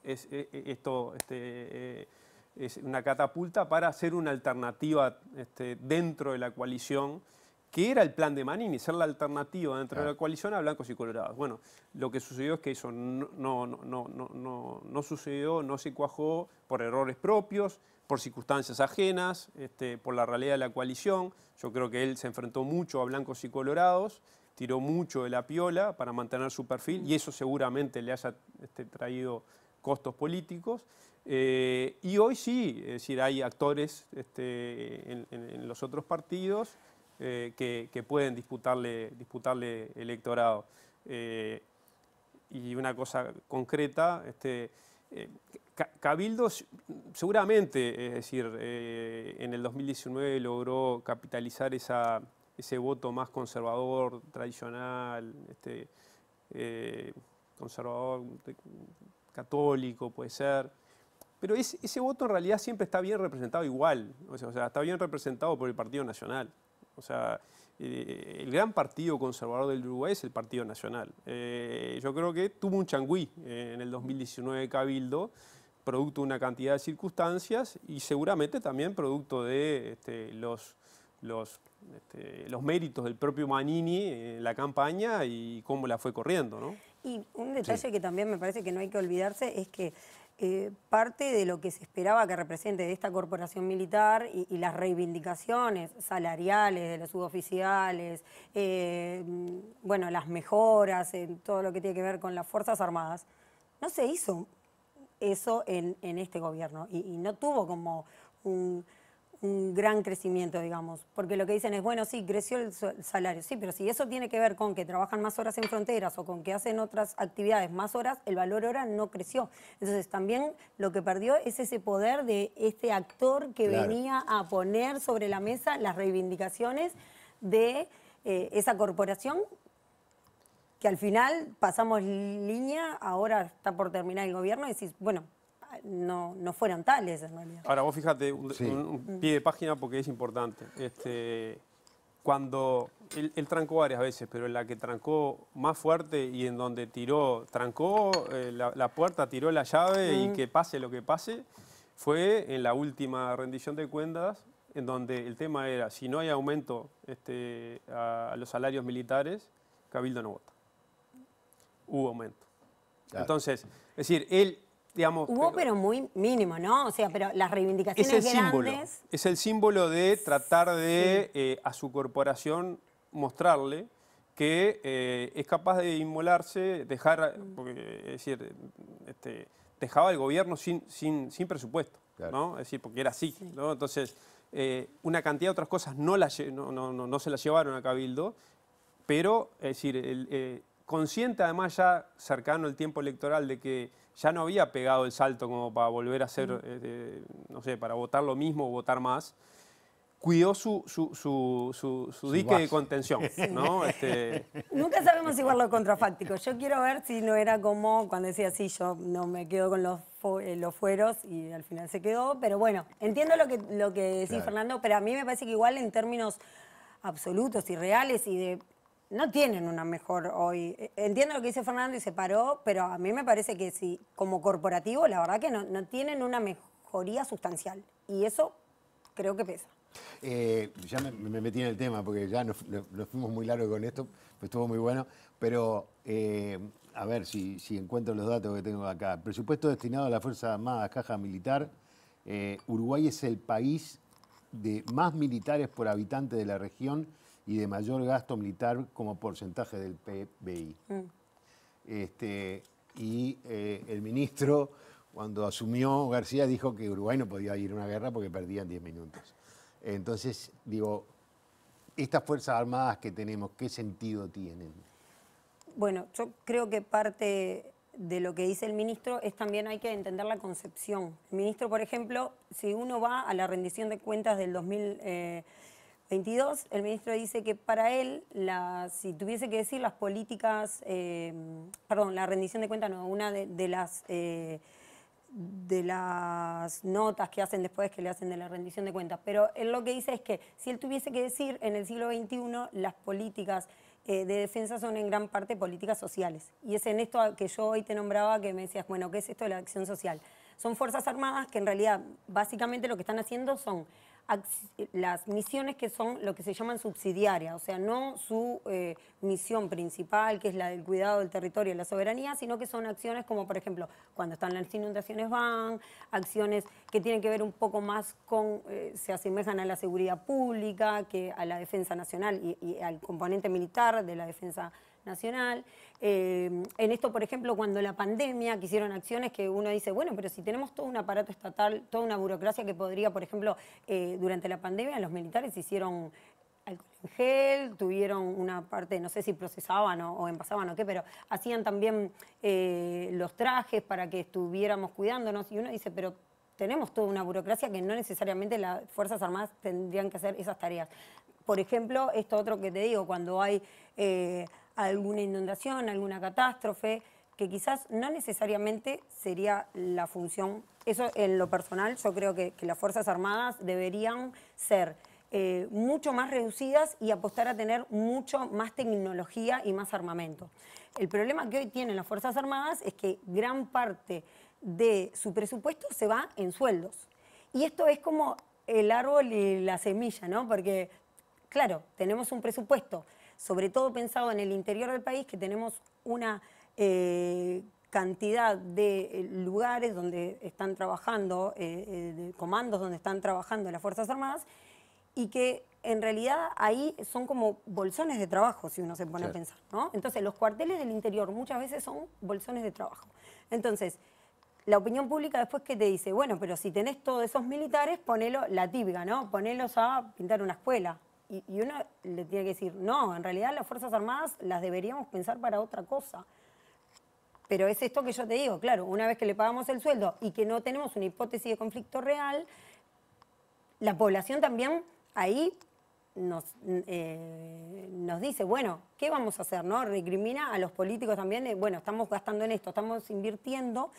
es, eh, eh, esto este, eh, es una catapulta para hacer una alternativa este, dentro de la coalición que era el plan de Manini, ser la alternativa dentro de la coalición a blancos y colorados. Bueno, lo que sucedió es que eso no, no, no, no, no sucedió, no se cuajó por errores propios, por circunstancias ajenas, este, por la realidad de la coalición. Yo creo que él se enfrentó mucho a blancos y colorados, tiró mucho de la piola para mantener su perfil y eso seguramente le haya este, traído costos políticos. Eh, y hoy sí, es decir, hay actores este, en, los otros partidos eh, que, pueden disputarle, disputarle electorado. Eh, y una cosa concreta, este, Cabildo seguramente, es decir, en el 2019 logró capitalizar esa, ese voto más conservador, tradicional, este, conservador, católico, puede ser. Pero ese, voto en realidad siempre está bien representado igual, o sea, sea, está bien representado por el Partido Nacional. O sea, eh, el gran partido conservador del Uruguay es el Partido Nacional. Eh, yo creo que tuvo un changüí eh, en el 2019 Cabildo, producto de una cantidad de circunstancias y seguramente también producto de este, los, los, este, los méritos del propio Manini en la campaña y cómo la fue corriendo, ¿no? Y un detalle que también me parece que no hay que olvidarse es que eh, parte de lo que se esperaba que represente de esta corporación militar y, las reivindicaciones salariales de los suboficiales, eh, bueno, las mejoras en todo lo que tiene que ver con las Fuerzas Armadas, no se hizo eso en, este gobierno y no tuvo como un un gran crecimiento, digamos, porque lo que dicen es, bueno, sí, creció el salario, sí, pero si eso tiene que ver con que trabajan más horas en fronteras o con que hacen otras actividades más horas, el valor hora no creció. Entonces también lo que perdió es ese poder de este actor que venía a poner sobre la mesa las reivindicaciones de eh, esa corporación que al final pasamos línea, ahora está por terminar el gobierno y decís, bueno, no, no fueron tales Ahora vos fíjate, un, mm. pie de página porque es importante. Este, cuando él, trancó varias veces, pero en la que trancó más fuerte y en donde tiró, trancó eh, la, puerta, tiró la llave y mm. que pase lo que pase, fue en la última rendición de cuentas, en donde el tema era, si no hay aumento este, a, los salarios militares, Cabildo no vota. Hubo aumento. Entonces, es decir, él Hubo, pero, muy mínimo, ¿no? O sea, pero las reivindicaciones es el Símbolo, es el símbolo de tratar de eh, a su corporación mostrarle que eh, es capaz de inmolarse, dejar, porque, es decir, este, dejaba el gobierno sin, sin, presupuesto, ¿no? Es decir, porque era así, ¿no? Entonces, eh, una cantidad de otras cosas no, la, no, no, se las llevaron a Cabildo, pero, es decir, consciente además ya cercano el tiempo electoral de que ya no había pegado el salto como para volver a hacer, mm. este, no sé, para votar lo mismo o votar más. Cuidó su, su, dique de contención. Este, Nunca sabemos igual lo contrafáctico. Yo quiero ver si no era como cuando decía, sí, yo no me quedo con los, eh, los fueros y al final se quedó. Pero bueno, entiendo lo que, lo que decís, Fernando, pero a mí me parece que igual en términos absolutos y reales y de no tienen una mejor hoy. E, entiendo lo que dice Fernando y se paró, pero a mí me parece que sí, como corporativo, la verdad que no, no tienen una mejoría sustancial. Y eso creo que pesa. Eh, ya me, metí en el tema porque ya nos, fuimos muy largos con esto, estuvo muy bueno, pero eh, a ver si, encuentro los datos que tengo acá. Presupuesto destinado a la Fuerza Armada, caja militar. Eh, Uruguay es el país de más militares por habitante de la región y de mayor gasto militar como porcentaje del PBI. Mm. Este, y eh, el ministro, cuando asumió García, dijo que Uruguay no podía ir a una guerra porque perdían 10 minutos. Entonces, digo, estas Fuerzas Armadas que tenemos, ¿qué sentido tienen? Bueno, yo creo que parte de lo que dice el ministro es también hay que entender la concepción. El ministro, por ejemplo, si uno va a la rendición de cuentas del 2000... 22, el ministro dice que para él, si tuviese que decir las políticas, eh, perdón, la rendición de cuentas, no, una de, las... Eh, de las notas que hacen después que le hacen de la rendición de cuentas, pero él lo que dice es que si él tuviese que decir en el siglo XXI las políticas eh, de defensa son en gran parte políticas sociales. Y es en esto que yo hoy te nombraba que me decías, bueno, ¿qué es esto de la acción social? Son fuerzas armadas que en realidad básicamente lo que están haciendo son las misiones que son lo que se llaman subsidiarias, o sea, no su eh, misión principal, que es la del cuidado del territorio y la soberanía, sino que son acciones como, por ejemplo, cuando están las inundaciones van, acciones que tienen que ver un poco más con, eh, se asemejan a la seguridad pública, que a la defensa nacional y, al componente militar de la defensa nacional. Eh, en esto, por ejemplo, cuando la pandemia, quisieron acciones que uno dice, bueno, pero si tenemos todo un aparato estatal, toda una burocracia que podría, por ejemplo, eh, durante la pandemia los militares hicieron alcohol en gel, tuvieron una parte, no sé si procesaban o, envasaban o qué, pero hacían también eh, los trajes para que estuviéramos cuidándonos. Y uno dice, pero tenemos toda una burocracia que no necesariamente las Fuerzas Armadas tendrían que hacer esas tareas. Por ejemplo, esto otro que te digo, cuando hay alguna inundación, alguna catástrofe, que quizás no necesariamente sería la función. Eso en lo personal, yo creo que, las Fuerzas Armadas deberían ser eh, mucho más reducidas y apostar a tener mucho más tecnología y más armamento. El problema que hoy tienen las Fuerzas Armadas es que gran parte de su presupuesto se va en sueldos. Y esto es como el árbol y la semilla, ¿no? Porque, claro, tenemos un presupuesto, sobre todo pensado en el interior del país, que tenemos una eh, cantidad de eh, lugares donde están trabajando, eh, de comandos donde están trabajando las Fuerzas Armadas, y que en realidad ahí son como bolsones de trabajo, si uno se pone a pensar, ¿no? Entonces, los cuarteles del interior muchas veces son bolsones de trabajo. Entonces, la opinión pública después que te dice, bueno, pero si tenés todos esos militares, ponelo la típica, ¿no? Ponelos a pintar una escuela, y, uno le tiene que decir, no, en realidad las Fuerzas Armadas las deberíamos pensar para otra cosa. Pero es esto que yo te digo, claro, una vez que le pagamos el sueldo y que no tenemos una hipótesis de conflicto real, la población también ahí nos, eh, nos dice, bueno, ¿qué vamos a hacer? ¿No? Recrimina a los políticos también, bueno, estamos gastando en esto, estamos invirtiendo.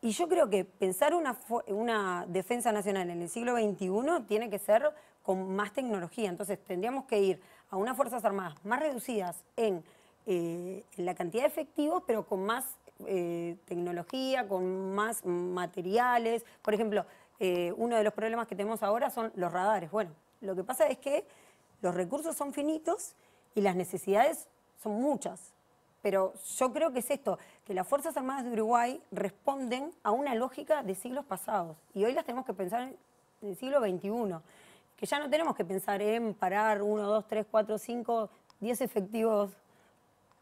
Y yo creo que pensar una, una defensa nacional en el siglo XXI tiene que ser con más tecnología. Entonces tendríamos que ir a unas Fuerzas Armadas más reducidas en, eh, la cantidad de efectivos, pero con más eh, tecnología, con más materiales. Por ejemplo, eh, uno de los problemas que tenemos ahora son los radares. Bueno, lo que pasa es que los recursos son finitos y las necesidades son muchas. Pero yo creo que es esto, que las Fuerzas Armadas de Uruguay responden a una lógica de siglos pasados y hoy las tenemos que pensar en el siglo XXI ya no tenemos que pensar en parar 1, 2, 3, 4, 5, 10 efectivos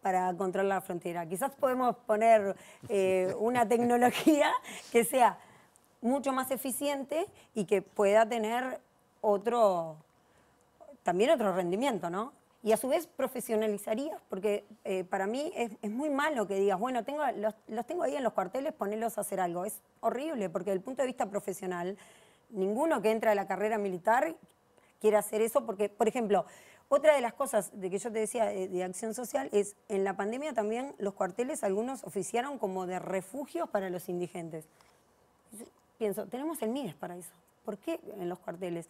para controlar la frontera. Quizás podemos poner eh, una tecnología que sea mucho más eficiente y que pueda tener otro, también otro rendimiento, ¿no? Y a su vez profesionalizarías, porque eh, para mí es, muy malo que digas, bueno, tengo, los, los tengo ahí en los cuarteles, ponelos a hacer algo. Es horrible, porque desde el punto de vista profesional, ninguno que entra a la carrera militar quiere hacer eso, porque, por ejemplo, otra de las cosas de que yo te decía de, acción social es, en la pandemia también los cuarteles, algunos oficiaron como de refugios para los indigentes. pienso, tenemos el MIDES para eso. ¿Por qué en los cuarteles?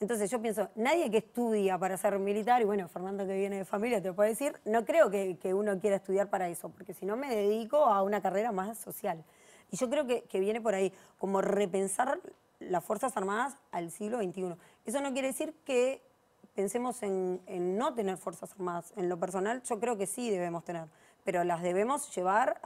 Entonces yo pienso, nadie que estudia para ser militar, y bueno, Fernando que viene de familia te lo puede decir, no creo que, uno quiera estudiar para eso, porque si no me dedico a una carrera más social. Y yo creo que viene por ahí, como repensar las Fuerzas Armadas al siglo XXI. Eso no quiere decir que pensemos en, no tener Fuerzas Armadas. En lo personal yo creo que sí debemos tener, pero las debemos llevar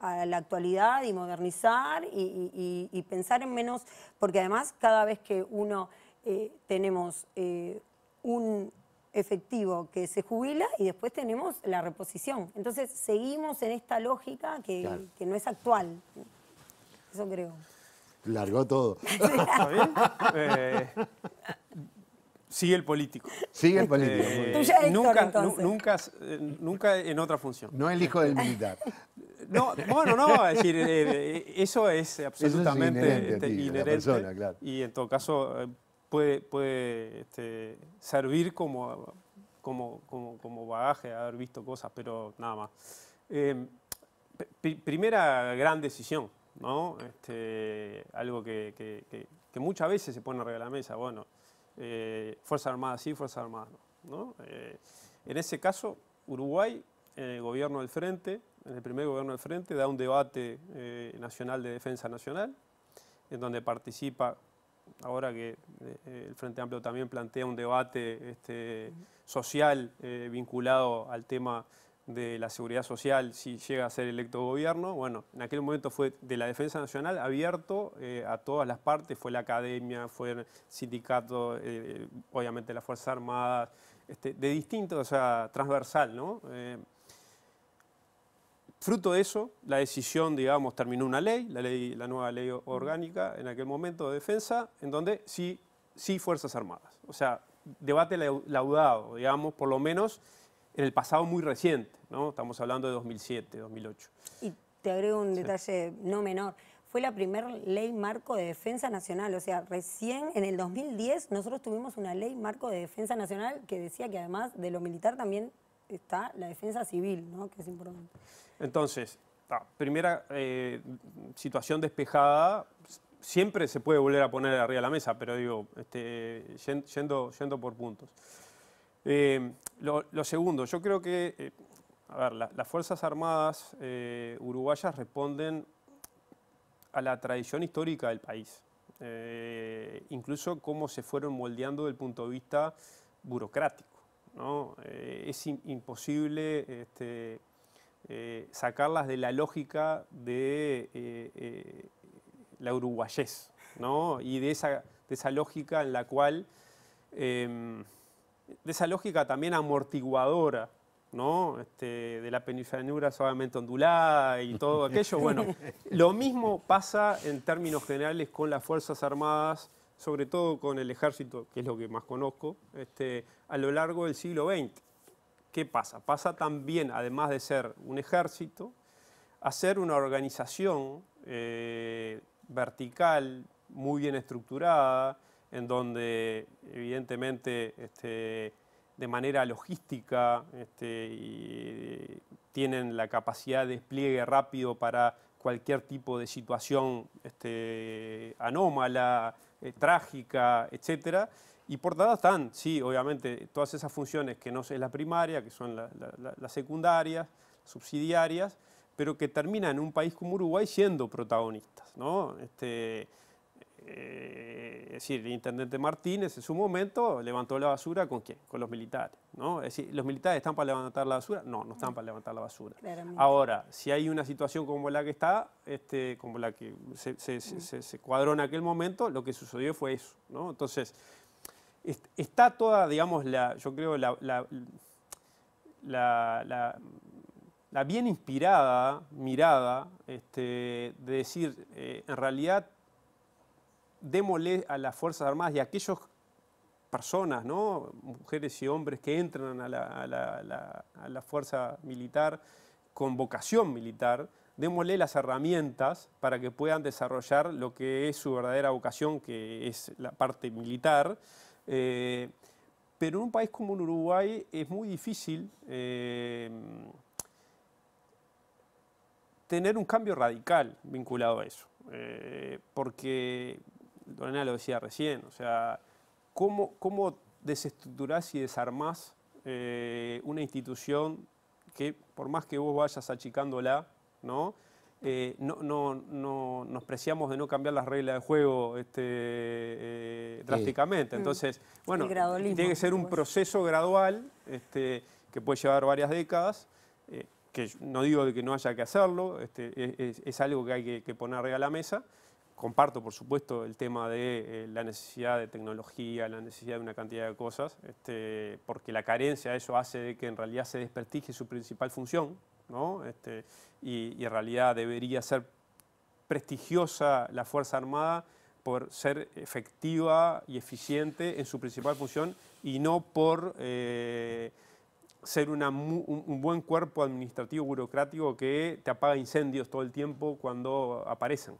a, la actualidad y modernizar y, pensar en menos, porque además cada vez que uno eh, tenemos eh, un efectivo que se jubila y después tenemos la reposición. Entonces seguimos en esta lógica que, que no es actual. Eso creo. Largó todo. Eh, sigue el político. Sigue el este, político. Eh, nunca, eh, nunca, en otra función. No el hijo del militar. No, bueno, no, es decir, eso es absolutamente inherente, este, y en todo caso puede, este, servir como, bagaje, haber visto cosas, pero nada más. primera gran decisión, ¿no? Este, algo que, muchas veces se pone arriba de la mesa, bueno, eh, Fuerzas Armadas sí, Fuerzas Armadas no. Eh, en ese caso, Uruguay, en el gobierno del Frente, en el primer gobierno del Frente, da un debate eh, nacional de defensa nacional, en donde participa, ahora que eh, el Frente Amplio también plantea un debate este, social vinculado al tema de la seguridad social si llega a ser electo gobierno. Bueno, en aquel momento fue de la Defensa Nacional abierto eh, a todas las partes, fue la academia, fue el sindicato, eh, obviamente las Fuerzas Armadas, este, de distinto, o sea, transversal, ¿no? Eh, fruto de eso, la decisión, digamos, terminó una ley, la, ley, la nueva ley orgánica en aquel momento de defensa, en donde sí, sí Fuerzas Armadas. O sea, debate laudado, digamos, por lo menos en el pasado muy reciente, ¿no? Estamos hablando de 2007, 2008. Y te agrego un detalle no menor. Fue la primera ley marco de defensa nacional, o sea, recién en el 2010 nosotros tuvimos una ley marco de defensa nacional que decía que además de lo militar también está la defensa civil, que es importante. Entonces, primera eh, situación despejada, siempre se puede volver a poner arriba de la mesa, pero digo, este, yendo, yendo por puntos. Em, lo, segundo, yo creo que, eh, las Fuerzas Armadas eh, uruguayas responden a la tradición histórica del país, eh, incluso cómo se fueron moldeando desde el punto de vista burocrático. es imposible este, sacarlas de la lógica de la uruguayez ¿no? y de esa, de esa, lógica en la cual... Em, de esa lógica también amortiguadora, ¿no? Este, de la penifenura suavemente ondulada y todo aquello. Bueno, lo mismo pasa en términos generales con las Fuerzas Armadas, sobre todo con el ejército, que es lo que más conozco, este, a lo largo del siglo XX. ¿Qué pasa? Pasa también, además de ser un ejército, a ser una organización eh, vertical, muy bien estructurada, en donde evidentemente este, de manera logística este, tienen la capacidad de despliegue rápido para cualquier tipo de situación este, anómala, eh, trágica, etc. Y por dado están, sí, obviamente, todas esas funciones que no es la primaria, que son las secundarias, subsidiarias, pero que terminan en un país como Uruguay siendo protagonistas. ¿no? Eh, es decir, el intendente Martínez en su momento levantó la basura con quién? Con los militares, ¿no? Es decir, ¿los militares están para levantar la basura? No, no están para levantar la basura. Ahora, si hay una situación como la que está, este, como la que se, mm. cuadró en aquel momento, lo que sucedió fue eso, ¿no? Entonces, está toda, digamos, la, yo creo, la, bien inspirada mirada este, de decir, eh, en realidad démosle a las Fuerzas Armadas y a aquellas personas, ¿no? mujeres y hombres que entran a la, fuerza militar con vocación militar, démosle las herramientas para que puedan desarrollar lo que es su verdadera vocación, que es la parte militar. Eh, pero en un país como Uruguay es muy difícil eh, tener un cambio radical vinculado a eso, eh, porque Lorena lo decía recién, o sea, ¿cómo, cómo desestructurás y desarmás eh, una institución que por más que vos vayas achicándola, eh, ¿no? no, no, nos preciamos de no cambiar las reglas de juego este, eh, drásticamente. Mm. Entonces, bueno, tiene que ser un proceso gradual este, que puede llevar varias décadas, que no digo de que no haya que hacerlo, este, es, algo que hay que, que poner a la mesa, comparto, por supuesto, el tema de eh, la necesidad de tecnología, la necesidad de una cantidad de cosas, este, porque la carencia de eso hace de que en realidad se desprestigie su principal función, ¿no? Este, y, en realidad debería ser prestigiosa la Fuerza Armada por ser efectiva y eficiente en su principal función y no por... Eh, ser un buen cuerpo administrativo burocrático que te apaga incendios todo el tiempo cuando aparecen,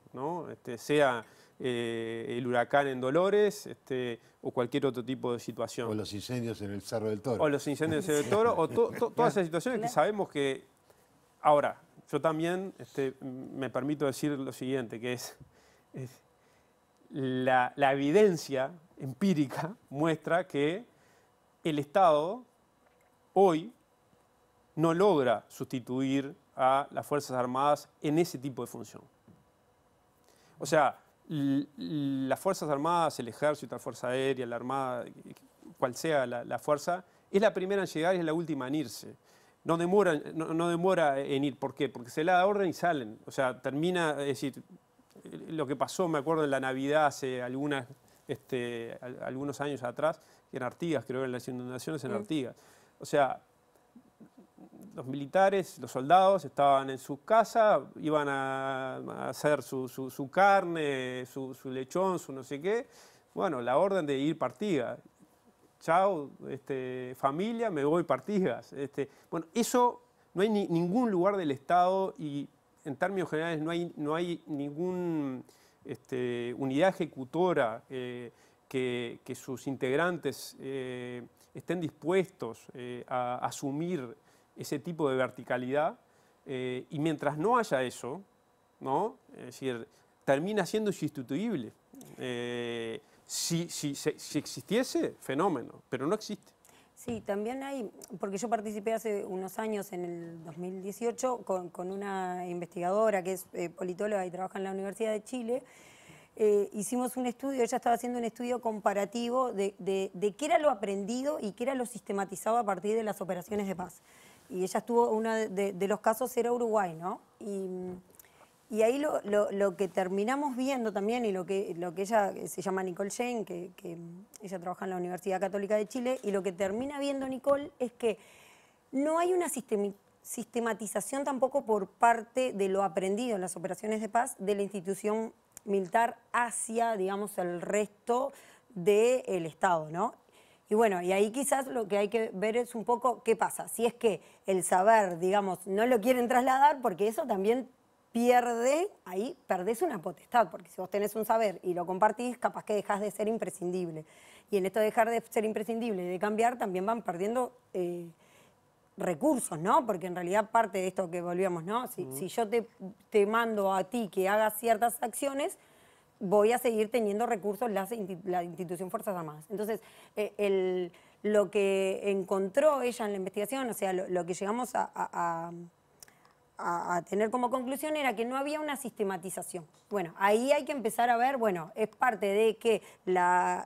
este, sea eh, el huracán en Dolores este, o cualquier otro tipo de situación. O los incendios en el Cerro del Toro. O los incendios en el Cerro del Toro, o todas esas situaciones que sabemos que... Ahora, yo también este, me permito decir lo siguiente, que es, la evidencia empírica muestra que el Estado hoy no logra sustituir a las Fuerzas Armadas en ese tipo de función. O sea, las Fuerzas Armadas, el Ejército, la Fuerza Aérea, la Armada, cual sea la, fuerza, es la primera en llegar y es la última en irse. No demora, no, demora en ir. ¿Por qué? Porque se le da orden y salen. O sea, termina, es decir, lo que pasó, me acuerdo, en la Navidad hace este, algunos años atrás, en Artigas, creo que en las inundaciones en Artigas. O sea, los militares, los soldados estaban en su casa, iban a, hacer su, carne, su, lechón, su no sé qué. Bueno, la orden de ir partidas. Chao, este, familia, me voy partidas. Este. bueno, eso no hay ningún lugar del Estado y en términos generales no hay, no hay ninguna este, unidad ejecutora eh, que, sus integrantes... Eh, estén dispuestos eh, a asumir ese tipo de verticalidad eh, y mientras no haya eso, ¿no? es decir, termina siendo insustituible. Eh, si, existiese, fenómeno, pero no existe. Sí, también hay, porque yo participé hace unos años, en el 2018, con, una investigadora que es politóloga y trabaja en la Universidad de Chile, eh, hicimos un estudio, ella estaba haciendo un estudio comparativo de, qué era lo aprendido y qué era lo sistematizado a partir de las operaciones de paz. Y ella estuvo, uno de, los casos era Uruguay, ¿no? Y, ahí lo, que terminamos viendo también, y lo que, lo que ella eh, se llama Nicole Shane, que, mm, ella trabaja en la Universidad Católica de Chile, y lo que termina viendo Nicole es que no hay una sistematización tampoco por parte de lo aprendido en las operaciones de paz de la institución militar hacia, digamos, el resto del Estado, ¿no? Y bueno, y ahí quizás lo que hay que ver es un poco qué pasa. Si es que el saber, digamos, no lo quieren trasladar, porque eso también pierde, ahí perdés una potestad, porque si vos tenés un saber y lo compartís, capaz que dejás de ser imprescindible. Y en esto de dejar de ser imprescindible y de cambiar, también van perdiendo... Eh, recursos, ¿no? Porque en realidad parte de esto que volvíamos, ¿no? Si, yo te, mando a ti que hagas ciertas acciones, voy a seguir teniendo recursos la institución Fuerzas Armadas. Entonces, eh, lo que encontró ella en la investigación, o sea, lo, que llegamos a, tener como conclusión era que no había una sistematización. Bueno, ahí hay que empezar a ver, bueno, es parte de que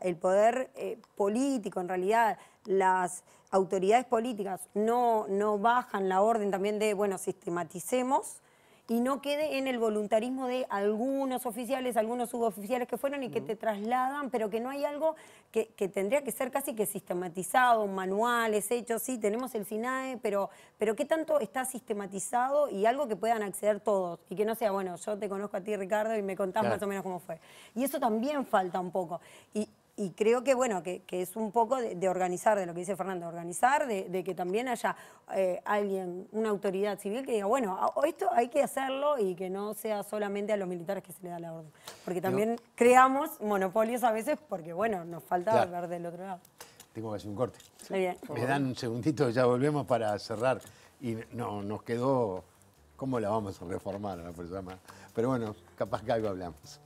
el poder eh, político, en realidad, las autoridades políticas no, no bajan la orden también de, bueno, sistematicemos y no quede en el voluntarismo de algunos oficiales, algunos suboficiales que fueron y que te trasladan, pero que no hay algo que, tendría que ser casi que sistematizado, manuales hechos, sí, tenemos el SINAE, pero, pero ¿qué tanto está sistematizado y algo que puedan acceder todos? Y que no sea, bueno, yo te conozco a ti, Ricardo, y me contás más o menos cómo fue. Y eso también falta un poco. Y, y creo que, bueno, que, es un poco de, organizar, de lo que dice Fernando, organizar, de, que también haya eh, alguien, una autoridad civil que diga, bueno, esto hay que hacerlo y que no sea solamente a los militares que se le da la orden. Porque también creamos monopolios a veces porque, bueno, nos falta hablar ver del otro lado. Tengo que hacer un corte. Me dan un segundito, ya volvemos para cerrar. Y no, nos quedó ¿Cómo la vamos a reformar Pero bueno, capaz que algo hablamos.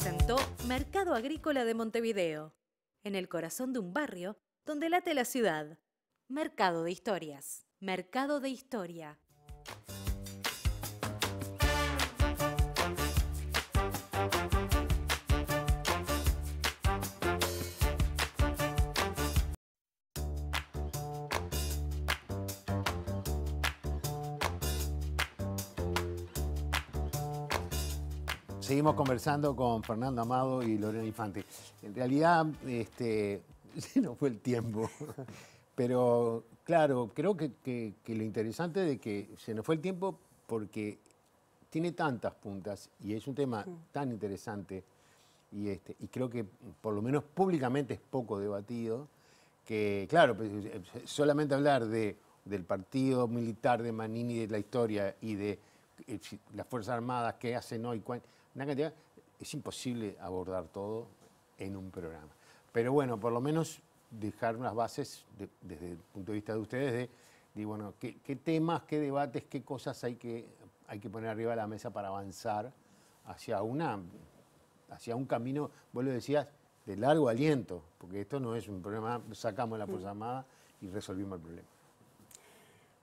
presentó Mercado Agrícola de Montevideo, en el corazón de un barrio donde late la ciudad. Mercado de historias. Mercado de historia. Seguimos conversando con Fernando Amado y Lorena Infante. En realidad, este, se nos fue el tiempo. Pero claro, creo que, lo interesante de que se nos fue el tiempo porque tiene tantas puntas y es un tema tan interesante y, este, y creo que por lo menos públicamente es poco debatido, que claro, pues, eh, eh, solamente hablar de, del partido militar de Manini, de la historia y de eh, las Fuerzas Armadas, qué hacen hoy, es imposible abordar todo en un programa. Pero bueno, por lo menos dejar unas bases desde el punto de vista de ustedes de, bueno, qué, temas, qué debates, qué cosas hay que, hay que poner arriba de la mesa para avanzar hacia, una, hacia un camino, vos lo decías, de largo aliento, porque esto no es un problema, sacamos la programada y resolvimos el problema.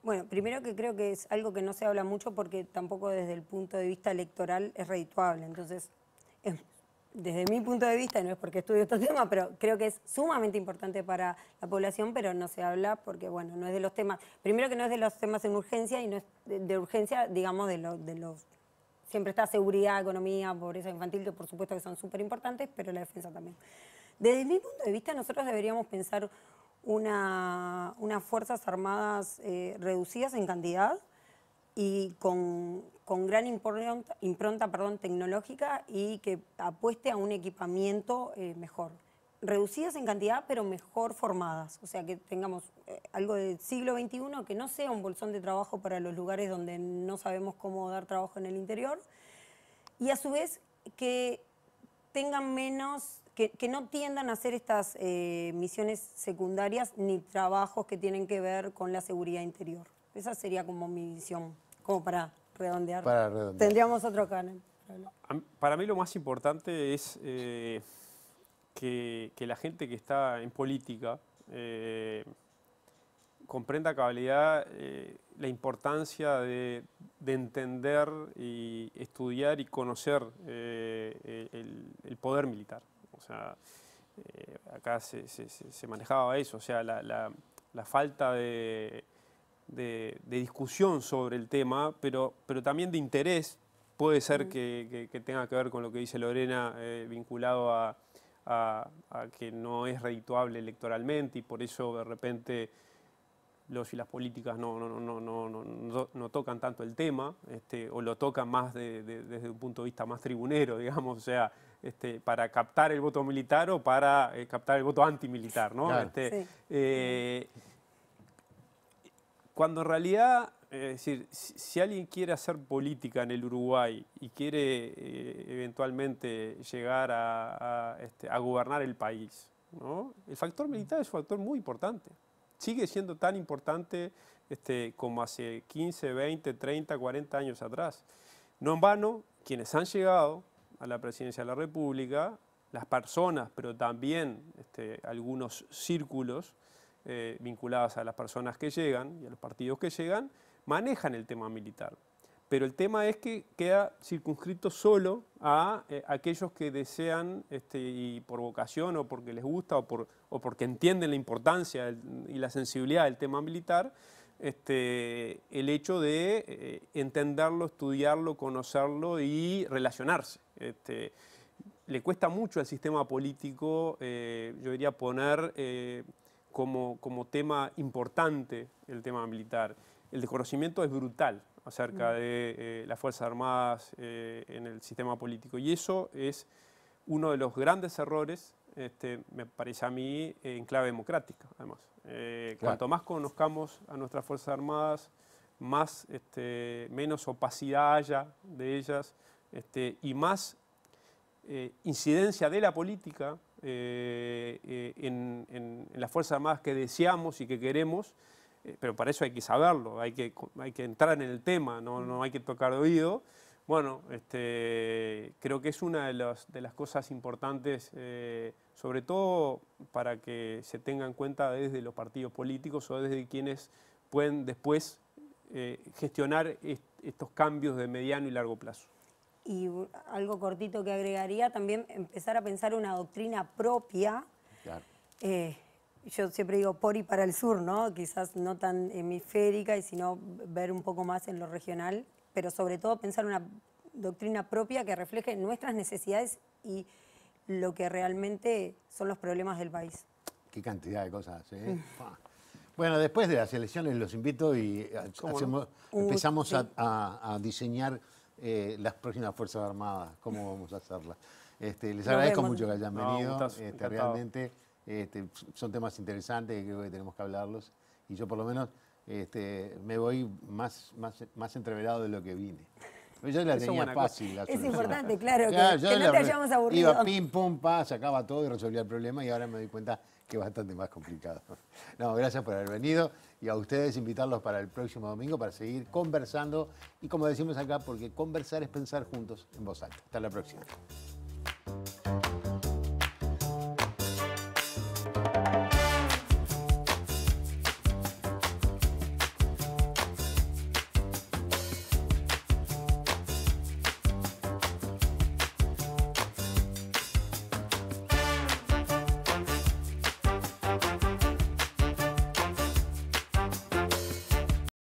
Bueno, primero que creo que es algo que no se habla mucho porque tampoco desde el punto de vista electoral es redituable. Entonces, em, desde mi punto de vista, no es porque estudio estos temas, pero creo que es sumamente importante para la población, pero no se habla porque, bueno, no es de los temas. Primero que no es de los temas en urgencia y no es de, urgencia, digamos, de, lo, de los siempre está seguridad, economía, pobreza infantil, que por supuesto que son súper importantes, pero la defensa también. Desde mi punto de vista, nosotros deberíamos pensar unas Fuerzas Armadas eh, reducidas en cantidad y con, gran impronta, impronta perdón, tecnológica y que apueste a un equipamiento eh, mejor. Reducidas en cantidad, pero mejor formadas. O sea, que tengamos eh, algo del siglo XXI que no sea un bolsón de trabajo para los lugares donde no sabemos cómo dar trabajo en el interior. Y a su vez, que tengan menos que, no tiendan a hacer estas eh, misiones secundarias ni trabajos que tienen que ver con la seguridad interior. Esa sería como mi visión, como para redondear. Tendríamos otro canal. Para mí lo más importante es eh, que, la gente que está en política eh, comprenda a cabalidad la importancia de, entender y estudiar y conocer el poder militar. O sea, eh, acá se, manejaba eso, o sea, la, falta de, discusión sobre el tema, pero, pero también de interés. Puede ser que, tenga que ver con lo que dice Lorena, eh, vinculado a, que no es redituable electoralmente y por eso de repente los y las políticas no, no, no, tocan tanto el tema, este, o lo tocan más desde un punto de vista más tribunero, digamos, o sea, este, para captar el voto militar o para eh, captar el voto antimilitar, ¿no? Este, eh, cuando en realidad, eh, es decir, si, alguien quiere hacer política en el Uruguay y quiere eventualmente llegar este, a, gobernar el país, el factor militar es un factor muy importante. Sigue siendo tan importante como hace 15, 20, 30, 40 años atrás. No en vano, quienes han llegado a la presidencia de la República, las personas, pero también este, algunos círculos eh, vinculados a las personas que llegan y a los partidos que llegan, manejan el tema militar. Pero el tema es que queda circunscrito solo a eh, aquellos que desean, este, y por vocación o porque les gusta o, porque entienden la importancia y la sensibilidad del tema militar, este, el hecho de eh, entenderlo, estudiarlo, conocerlo y relacionarse. Este, le cuesta mucho al sistema político, eh, yo diría, poner eh, como, tema importante el tema militar. El desconocimiento es brutal acerca mm. de las Fuerzas Armadas en el sistema político y eso es uno de los grandes errores, este, me parece a mí, en clave democrática, además. Eh, cuanto más conozcamos a nuestras Fuerzas Armadas, más, este, menos opacidad haya de ellas este, y más eh, incidencia de la política eh, en, las Fuerzas Armadas que deseamos y que queremos, pero para eso hay que saberlo, hay que, hay que entrar en el tema, no, no hay que tocar de oído. Bueno, este, creo que es una de, de las cosas importantes sobre todo para que se tenga en cuenta desde los partidos políticos o desde quienes pueden después eh, gestionar estos cambios de mediano y largo plazo. Y algo cortito que agregaría, también empezar a pensar una doctrina propia. Eh, yo siempre digo por y para el sur, ¿no? Quizás no tan hemisférica, y sino ver un poco más en lo regional, pero sobre todo pensar una doctrina propia que refleje nuestras necesidades y lo que realmente son los problemas del país. Qué cantidad de cosas, ¿eh? mm. bueno, después de las elecciones los invito y eh, uh, empezamos a, diseñar eh, las próximas Fuerzas Armadas, cómo vamos a hacerlas. Este, les agradezco mucho que hayan venido. Este, realmente este, son temas interesantes que creo que tenemos que hablarlos. Y yo por lo menos me voy más, más, más entreverado de lo que vine. Yo la fácil. La es importante, claro, que, no te hayamos aburrido. Iba pim, pum, pa, sacaba todo y resolvía el problema y ahora me doy cuenta que es bastante más complicado. No, gracias por haber venido y a ustedes invitarlos para el próximo domingo para seguir conversando y como decimos acá, porque conversar es pensar juntos en voz alta. Hasta la próxima.